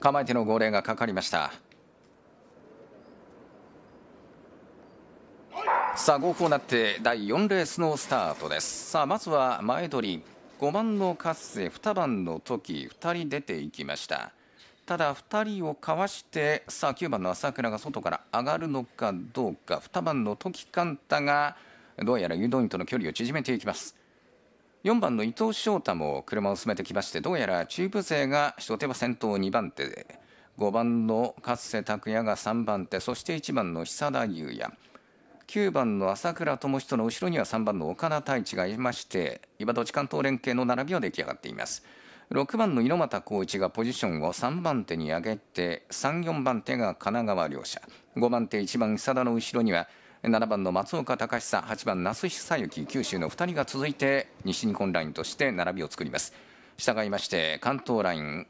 構えての号令がかかりましたさあ5分なって第4レースのスタートですさあまずは前取り5番の活性2番の時2人出ていきましたただ2人をかわしてさあ9番の朝倉が外から上がるのかどうか2番の時カンタがどうやら誘導員との距離を縮めていきます4番の伊藤翔太も車を進めてきましてどうやら中部勢が初手は先頭2番手で5番の勝瀬拓也が3番手そして1番の久田優也9番の朝倉智人の後ろには3番の岡田太一がいまして岩戸地関東連携の並びは出来上がっています6番の猪俣浩一がポジションを3番手に上げて34番手が神奈川両者5番手1番久田の後ろには7番の松岡隆久8番那須久幸九州の2人が続いて西日本ラインとして並びを作ります従いまして関東ライン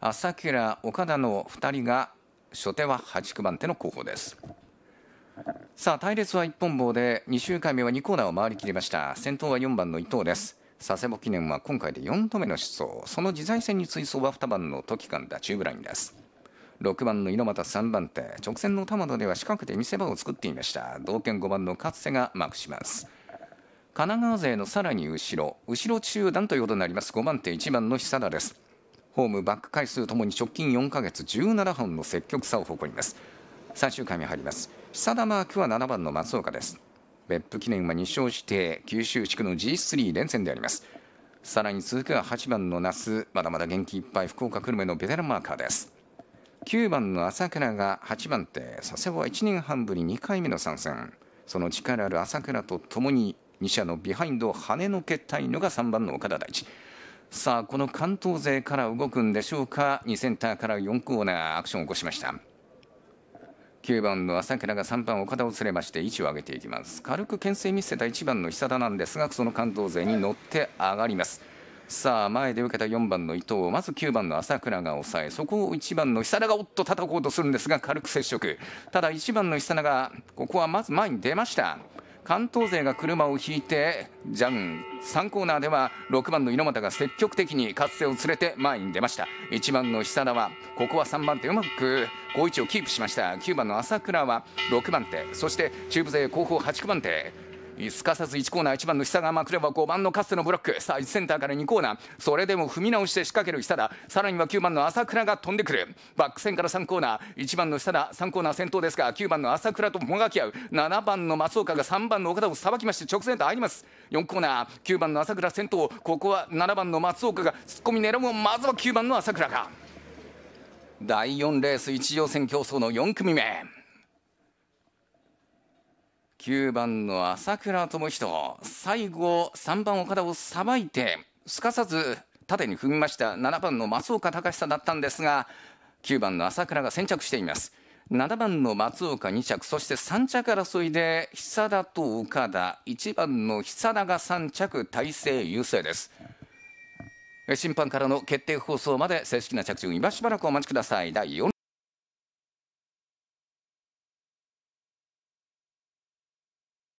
朝倉岡田の2人が初手は8区番手の候補ですさあ隊列は一本棒で2周回目は2コーナーを回りきりました先頭は4番の伊藤です佐世保記念は今回で4度目の出走その自在戦に追走は2番の時間田ーブラインです6番の猪俣3番手直線の玉野では仕掛けて見せ場を作っていました同県5番の勝瀬がマークします神奈川勢のさらに後ろ後ろ中段ということになります5番手1番の久田ですホームバック回数ともに直近4ヶ月17本の積極さを誇ります最終回に入ります久田マークは7番の松岡です別府記念は2勝して九州地区の G3 連戦でありますさらに続くは8番の那須まだまだ元気いっぱい福岡久留米のベテランマーカーです9番の朝倉が8番手佐世保は1年半ぶり2回目の参戦その力ある朝倉とともに2社のビハインドを跳ねのけたいのが3番の岡田大地さあこの関東勢から動くんでしょうか2センターから4コーナーアクションを起こしました9番の朝倉が3番岡田を連れまして位置を上げていきます軽く牽制見せた1番の久田なんですがその関東勢に乗って上がりますさあ前で受けた4番の伊藤まず9番の朝倉が抑えそこを1番の久田がおっと叩こうとするんですが軽く接触ただ1番の久田がここはまず前に出ました関東勢が車を引いてじゃん3コーナーでは6番の猪俣が積極的に勝瀬を連れて前に出ました1番の久田はここは3番手うまく好位置をキープしました9番の朝倉は6番手そして中部勢後方8番手すかさず1コーナー1番の久がまくれば5番のかつてのブロックさあ1センターから2コーナーそれでも踏み直して仕掛ける久田さらには9番の朝倉が飛んでくるバック戦から3コーナー1番の久田3コーナー先頭ですが9番の朝倉ともがき合う7番の松岡が3番の岡田をさばきまして直線と入ります4コーナー9番の朝倉先頭ここは7番の松岡が突っ込み狙うもまずは9番の朝倉が第4レース1次予選競争の4組目。9番の朝倉智人最後3番岡田をさばいてすかさず縦に踏みました7番の松岡隆久だったんですが9番の朝倉が先着しています7番の松岡2着そして3着争いで久田と岡田1番の久田が3着体制優勢です審判からの決定放送まで正式な着順今しばらくお待ちください第4